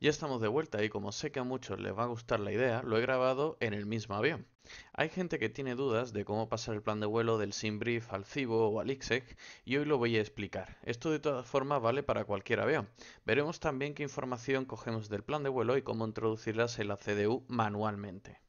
Ya estamos de vuelta y como sé que a muchos les va a gustar la idea, lo he grabado en el mismo avión. Hay gente que tiene dudas de cómo pasar el plan de vuelo del Simbrief al Cibo o al IXEC y hoy lo voy a explicar. Esto de todas formas vale para cualquier avión. Veremos también qué información cogemos del plan de vuelo y cómo introducirlas en la CDU manualmente.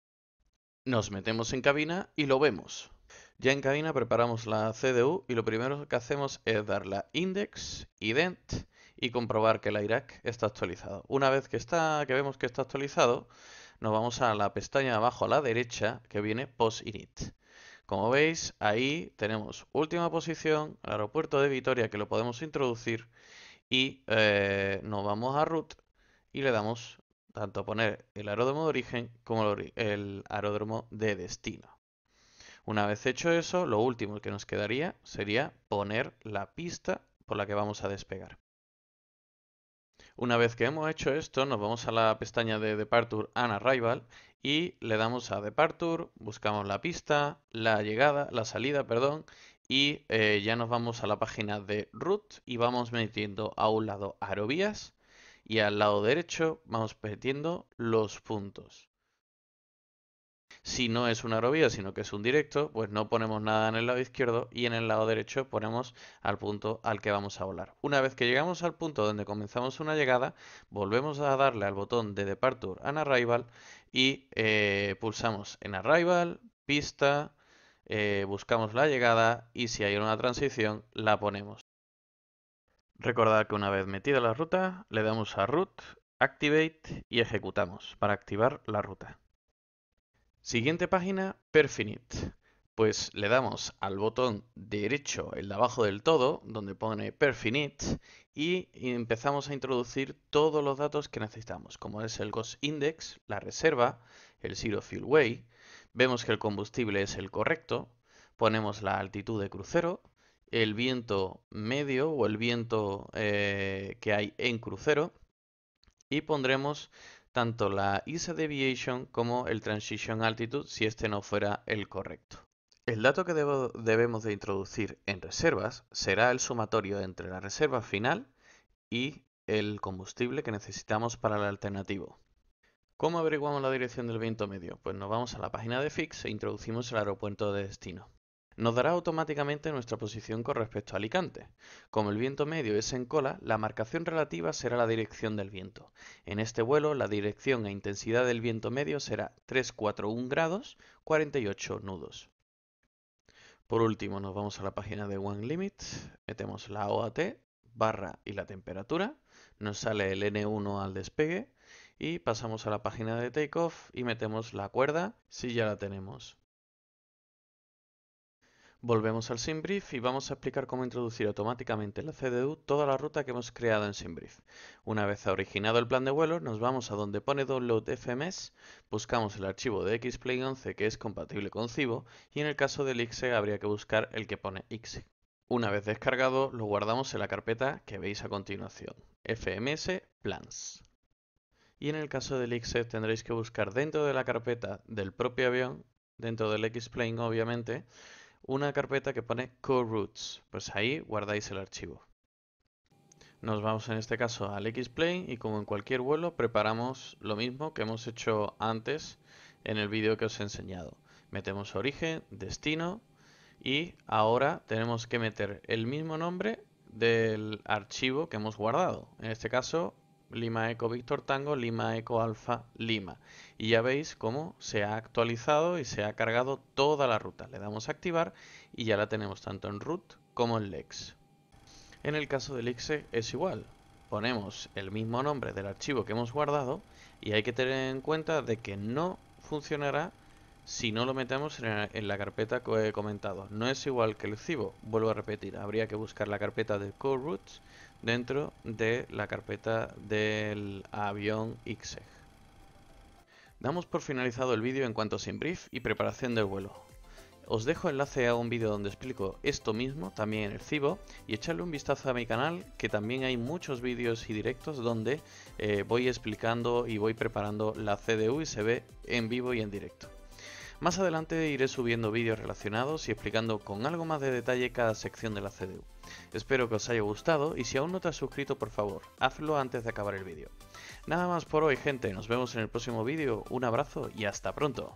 Nos metemos en cabina y lo vemos. Ya en cabina preparamos la CDU y lo primero que hacemos es dar la index, ident, y comprobar que el IRAC está actualizado. Una vez que, está, que vemos que está actualizado, nos vamos a la pestaña de abajo a la derecha que viene Post Init. Como veis, ahí tenemos última posición, aeropuerto de Vitoria que lo podemos introducir y eh, nos vamos a root y le damos tanto poner el aeródromo de origen como el aeródromo de destino. Una vez hecho eso, lo último que nos quedaría sería poner la pista por la que vamos a despegar. Una vez que hemos hecho esto, nos vamos a la pestaña de Departure and Arrival y le damos a Departure, buscamos la pista, la llegada, la salida, perdón, y eh, ya nos vamos a la página de root y vamos metiendo a un lado Aerobías y al lado derecho vamos metiendo los puntos. Si no es una aerovía, sino que es un directo, pues no ponemos nada en el lado izquierdo y en el lado derecho ponemos al punto al que vamos a volar. Una vez que llegamos al punto donde comenzamos una llegada, volvemos a darle al botón de Departure and Arrival y eh, pulsamos en Arrival, pista, eh, buscamos la llegada y si hay una transición la ponemos. Recordad que una vez metida la ruta, le damos a Route, Activate y ejecutamos para activar la ruta. Siguiente página, Perfinite. Pues le damos al botón derecho, el de abajo del todo, donde pone Perfinite, y empezamos a introducir todos los datos que necesitamos, como es el cost Index, la reserva, el Zero Fuel Way, vemos que el combustible es el correcto, ponemos la altitud de crucero, el viento medio o el viento eh, que hay en crucero, y pondremos tanto la ISA Deviation como el Transition Altitude si este no fuera el correcto. El dato que debemos de introducir en reservas será el sumatorio entre la reserva final y el combustible que necesitamos para el alternativo. ¿Cómo averiguamos la dirección del viento medio? Pues nos vamos a la página de FIX e introducimos el aeropuerto de destino nos dará automáticamente nuestra posición con respecto a Alicante. Como el viento medio es en cola, la marcación relativa será la dirección del viento. En este vuelo, la dirección e intensidad del viento medio será 341 grados, 48 nudos. Por último, nos vamos a la página de One Limit, metemos la OAT, barra y la temperatura, nos sale el N1 al despegue y pasamos a la página de Takeoff y metemos la cuerda si ya la tenemos. Volvemos al SimBrief y vamos a explicar cómo introducir automáticamente en la CDU toda la ruta que hemos creado en SimBrief. Una vez originado el plan de vuelo, nos vamos a donde pone Download FMS, buscamos el archivo de xplane 11 que es compatible con Cibo y en el caso del IXE habría que buscar el que pone X. Una vez descargado, lo guardamos en la carpeta que veis a continuación, FMS Plans. Y en el caso del IXE tendréis que buscar dentro de la carpeta del propio avión, dentro del X-Plane obviamente, una carpeta que pone roots, Pues ahí guardáis el archivo. Nos vamos en este caso al XPlane y como en cualquier vuelo preparamos lo mismo que hemos hecho antes en el vídeo que os he enseñado. Metemos origen, destino y ahora tenemos que meter el mismo nombre del archivo que hemos guardado. En este caso Lima Eco Víctor Tango, Lima Eco Alfa Lima. Y ya veis cómo se ha actualizado y se ha cargado toda la ruta. Le damos a activar y ya la tenemos tanto en root como en lex. En el caso del IXE es igual. Ponemos el mismo nombre del archivo que hemos guardado y hay que tener en cuenta de que no funcionará si no lo metemos en, la carpeta que eh, he comentado. No es igual que el cibo, vuelvo a repetir, habría que buscar la carpeta de Roots dentro de la carpeta del avión XEG. Damos por finalizado el vídeo en cuanto sin brief y preparación del vuelo. Os dejo enlace a un vídeo donde explico esto mismo, también en el cibo, y echarle un vistazo a mi canal, que también hay muchos vídeos y directos donde eh, voy explicando y voy preparando la CDU y se ve en vivo y en directo. Más adelante iré subiendo vídeos relacionados y explicando con algo más de detalle cada sección de la CDU. Espero que os haya gustado y si aún no te has suscrito por favor, hazlo antes de acabar el vídeo. Nada más por hoy gente, nos vemos en el próximo vídeo, un abrazo y hasta pronto.